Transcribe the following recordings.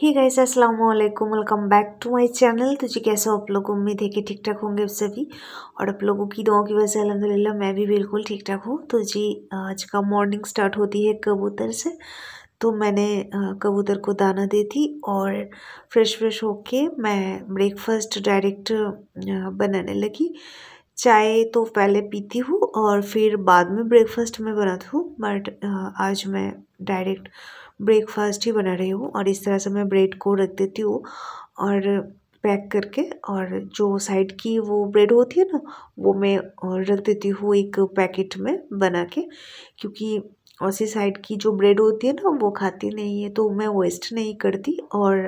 ही guys अस्सलाम वालेकुम welcome back to my channel तो जी कैसे हो आप लोग उम्मीद है कि ठीक ठाक होंगे आप सभी और आप लोगों की दुआओं की वजह से अलहमदिल्ला मैं भी बिल्कुल ठीक ठाक हूँ तो जी आज का मॉर्निंग स्टार्ट होती है कबूतर से तो मैंने कबूतर को दाना दी थी और फ्रेश फ्रेश होके मैं ब्रेकफास्ट डायरेक्ट बनाने लगी चाय तो पहले पीती हूँ और फिर बाद में ब्रेकफास्ट में बनाती हूँ बट आज मैं डायरेक्ट ब्रेकफास्ट ही बना रही हूँ और इस तरह से मैं ब्रेड को रख देती हूँ और पैक करके और जो साइड की वो ब्रेड होती है ना वो मैं रख देती हूँ एक पैकेट में बना के क्योंकि उसी साइड की जो ब्रेड होती है ना वो खाती नहीं है तो मैं वेस्ट नहीं करती और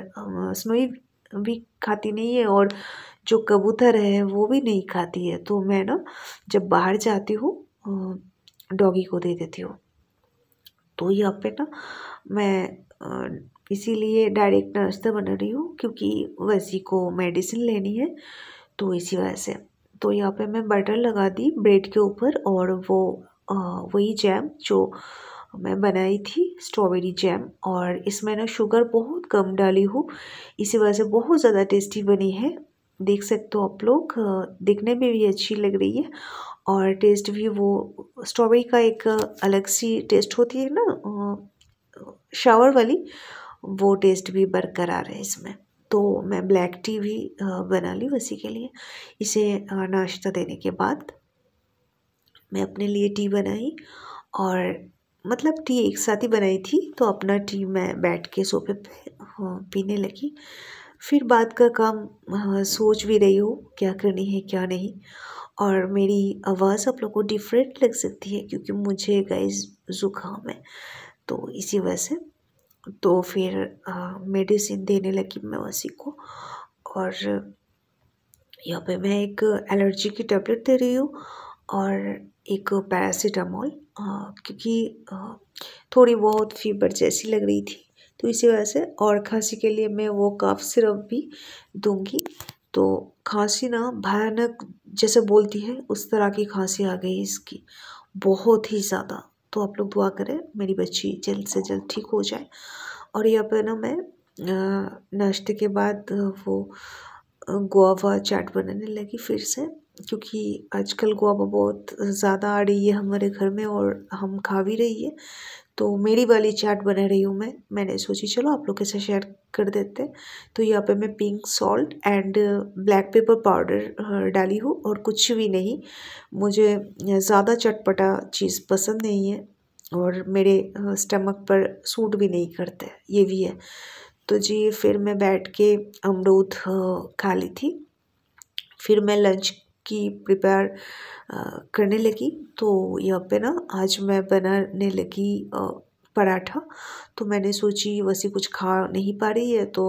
स्नोई भी खाती नहीं है और जो कबूतर है वो भी नहीं खाती है तो मैं ना जब बाहर जाती हूँ डॉगी को दे देती हूँ तो यहाँ पे ना मैं इसीलिए डायरेक्ट नर्स तो बना रही हूँ क्योंकि वैसी को मेडिसिन लेनी है तो इसी वजह से तो यहाँ पे मैं बटर लगा दी ब्रेड के ऊपर और वो वही जैम जो मैं बनाई थी स्ट्रॉबेरी जैम और इसमें ना शुगर बहुत कम डाली हूँ इसी वजह से बहुत ज़्यादा टेस्टी बनी है देख सकते हो आप लोग दिखने में भी अच्छी लग रही है और टेस्ट भी वो स्ट्रॉबेरी का एक अलग सी टेस्ट होती है ना शावर वाली वो टेस्ट भी बरकरार है इसमें तो मैं ब्लैक टी भी बना ली उसी के लिए इसे नाश्ता देने के बाद मैं अपने लिए टी बनाई और मतलब टी एक साथ ही बनाई थी तो अपना टी मैं बैठ के सोफे पे पीने लगी फिर बात का काम सोच भी रही हूँ क्या करनी है क्या नहीं और मेरी आवाज़ आप लोग को डिफरेंट लग सकती है क्योंकि मुझे गाइस ज़ुकाम है तो इसी वजह से तो फिर मेडिसिन देने लगी मैं उसी को और यहाँ पे मैं एक एलर्जी की टैबलेट दे रही हूँ और एक पैरासीटामोल क्योंकि आ, थोड़ी बहुत फीवर जैसी लग रही थी तो इसी वजह से और खांसी के लिए मैं वो काफ सिरप भी दूंगी तो खाँसी ना भयानक जैसे बोलती है उस तरह की खाँसी आ गई इसकी बहुत ही ज़्यादा तो आप लोग दुआ करें मेरी बच्ची जल्द से जल्द ठीक हो जाए और यहाँ पर ना मैं नाश्ते के बाद वो गुआवा चाट बनाने लगी फिर से क्योंकि आजकल गुआवा बहुत ज़्यादा आ रही है हमारे घर में और हम खा भी रही है तो मेरी वाली चाट बना रही हूँ मैं मैंने सोची चलो आप लोग के साथ शेयर कर देते हैं तो यहाँ पे मैं pink salt and black pepper powder डाली हूँ और कुछ भी नहीं मुझे uh, ज़्यादा चटपटा चीज़ पसंद नहीं है और मेरे स्टमक uh, पर सूट भी नहीं करते ये भी है तो जी फिर मैं बैठ के अमरूद uh, खा ली थी फिर मैं लंच की प्रिपेयर करने लगी तो यहाँ पे ना आज मैं बनाने लगी पराठा तो मैंने सोची वैसे कुछ खा नहीं पा रही है तो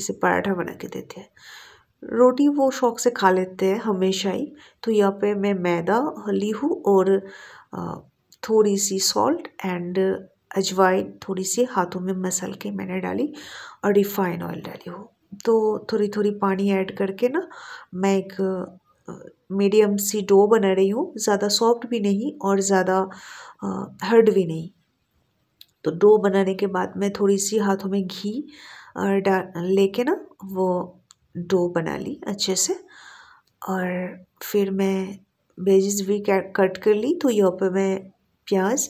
इसे पराठा बना के देते हैं रोटी वो शौक से खा लेते हैं हमेशा ही तो यहाँ पे मैं मैदा ली हूँ और थोड़ी सी सॉल्ट एंड अजवाइन थोड़ी सी हाथों में मसल के मैंने डाली और रिफाइन ऑयल डाली हूँ तो थोड़ी थोड़ी पानी ऐड करके ना मैं एक मीडियम सी डो बना रही हूँ ज़्यादा सॉफ्ट भी नहीं और ज़्यादा हर्ड भी नहीं तो डो बनाने के बाद मैं थोड़ी सी हाथों में घी डाल लेके ना वो डो बना ली अच्छे से और फिर मैं बेजिस भी कट कर ली तो यहाँ पे मैं प्याज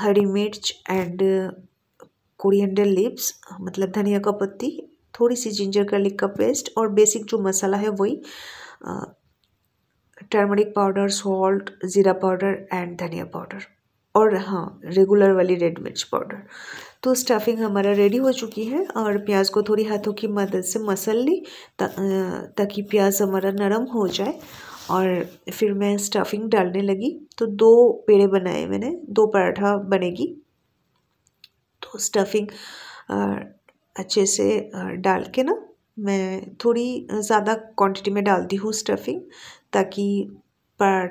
हरी मिर्च एंड कोरिएंडर लिप्स मतलब धनिया का पत्ती थोड़ी सी जिंजर गार्लिक का पेस्ट और बेसिक जो मसाला है वही टर्मरिक पाउडर सॉल्ट ज़ीरा पाउडर एंड धनिया पाउडर और हाँ रेगुलर वाली रेड मिर्च पाउडर तो स्टफिंग हमारा रेडी हो चुकी है और प्याज को थोड़ी हाथों की मदद से मसल ली ता, ताकि प्याज हमारा नरम हो जाए और फिर मैं स्टफिंग डालने लगी तो दो पेड़े बनाए मैंने दो पराठा बनेगी तो स्टफिंग अच्छे से डाल के ना मैं थोड़ी ज़्यादा क्वांटिटी में डालती हूँ स्टफिंग ताकि पर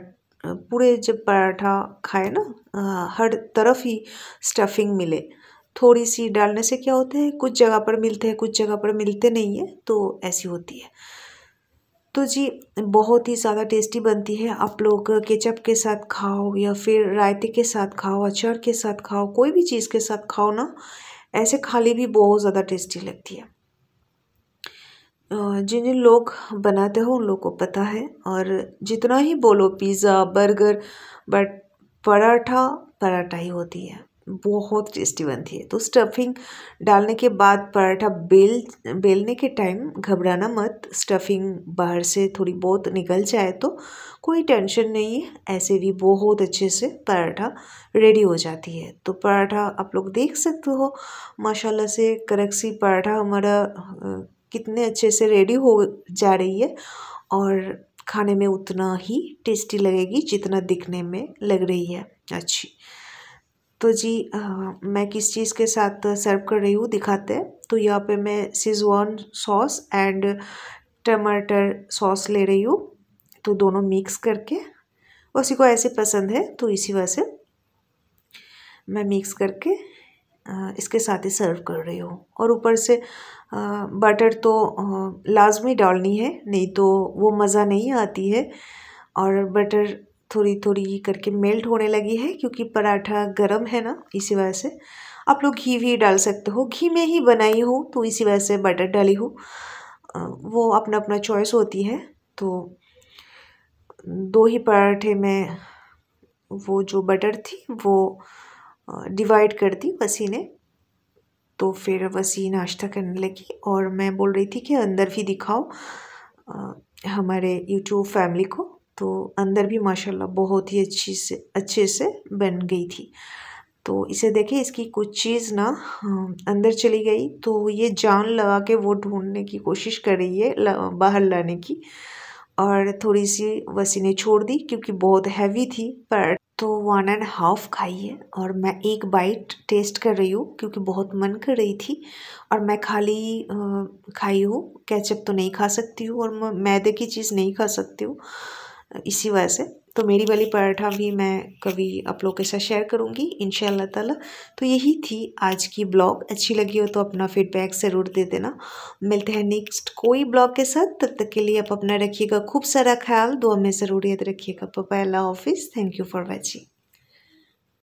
पूरे जब पराठा खाए ना हर तरफ ही स्टफिंग मिले थोड़ी सी डालने से क्या होता है कुछ जगह पर मिलते हैं कुछ जगह पर मिलते नहीं है तो ऐसी होती है तो जी बहुत ही ज़्यादा टेस्टी बनती है आप लोग केचप के साथ खाओ या फिर रायते के साथ खाओ अचार के साथ खाओ कोई भी चीज़ के साथ खाओ ना ऐसे खाली भी बहुत ज़्यादा टेस्टी लगती है जिन जिन लोग बनाते हो उन लोग को पता है और जितना ही बोलो pizza burger but paratha paratha ही होती है बहुत टेस्टी बनती है तो स्टफिंग डालने के बाद पराठा बेल बेलने के टाइम घबराना मत स्टफिंग बाहर से थोड़ी बहुत निकल जाए तो कोई टेंशन नहीं है ऐसे भी बहुत अच्छे से पराठा रेडी हो जाती है तो पराठा आप लोग देख सकते हो माशाल्लाह से करक्सी पराठा हमारा कितने अच्छे से रेडी हो जा रही है और खाने में उतना ही टेस्टी लगेगी जितना दिखने में लग रही है अच्छी तो जी आ, मैं किस चीज़ के साथ सर्व कर रही हूँ दिखाते हैं तो यहाँ पे मैं सिजवान सॉस एंड टमाटर सॉस ले रही हूँ तो दोनों मिक्स करके उसी को ऐसे पसंद है तो इसी वजह से मैं मिक्स करके इसके साथ ही सर्व कर रही हूँ और ऊपर से बटर तो लाजमी डालनी है नहीं तो वो मज़ा नहीं आती है और बटर थोड़ी थोड़ी करके मेल्ट होने लगी है क्योंकि पराठा गर्म है ना इसी वजह से आप लोग घी भी डाल सकते हो घी में ही बनाई हो तो इसी वजह से बटर डाली हो वो अपना अपना चॉइस होती है तो दो ही पराठे में वो जो बटर थी वो डिवाइड कर दी वसी ने तो फिर वसी नाश्ता करने लगी और मैं बोल रही थी कि अंदर भी दिखाओ हमारे यूट्यूब फैमिली को तो अंदर भी माशाल्लाह बहुत ही अच्छी से अच्छे से बन गई थी तो इसे देखे इसकी कुछ चीज़ ना अंदर चली गई तो ये जान लगा के वो ढूंढने की कोशिश कर रही है बाहर लाने की और थोड़ी सी वसी ने छोड़ दी क्योंकि बहुत हैवी थी पर तो वन एंड हाफ खाई है और मैं एक बाइट टेस्ट कर रही हूँ क्योंकि बहुत मन कर रही थी और मैं खाली खाई हूँ कैचअप तो नहीं खा सकती हूँ और मैदे की चीज़ नहीं खा सकती हूँ इसी वजह से तो मेरी वाली पराठा भी मैं कभी आप लोग के साथ शेयर करूँगी इन ताला तो यही थी आज की ब्लॉग अच्छी लगी हो तो अपना फीडबैक ज़रूर दे देना मिलते हैं नेक्स्ट कोई ब्लॉग के साथ तब तक के लिए आप अपना रखिएगा खूब सारा ख्याल दो में ज़रूर याद रखिएगा पपा अल्लाह ऑफिस थैंक यू फॉर वॉचिंग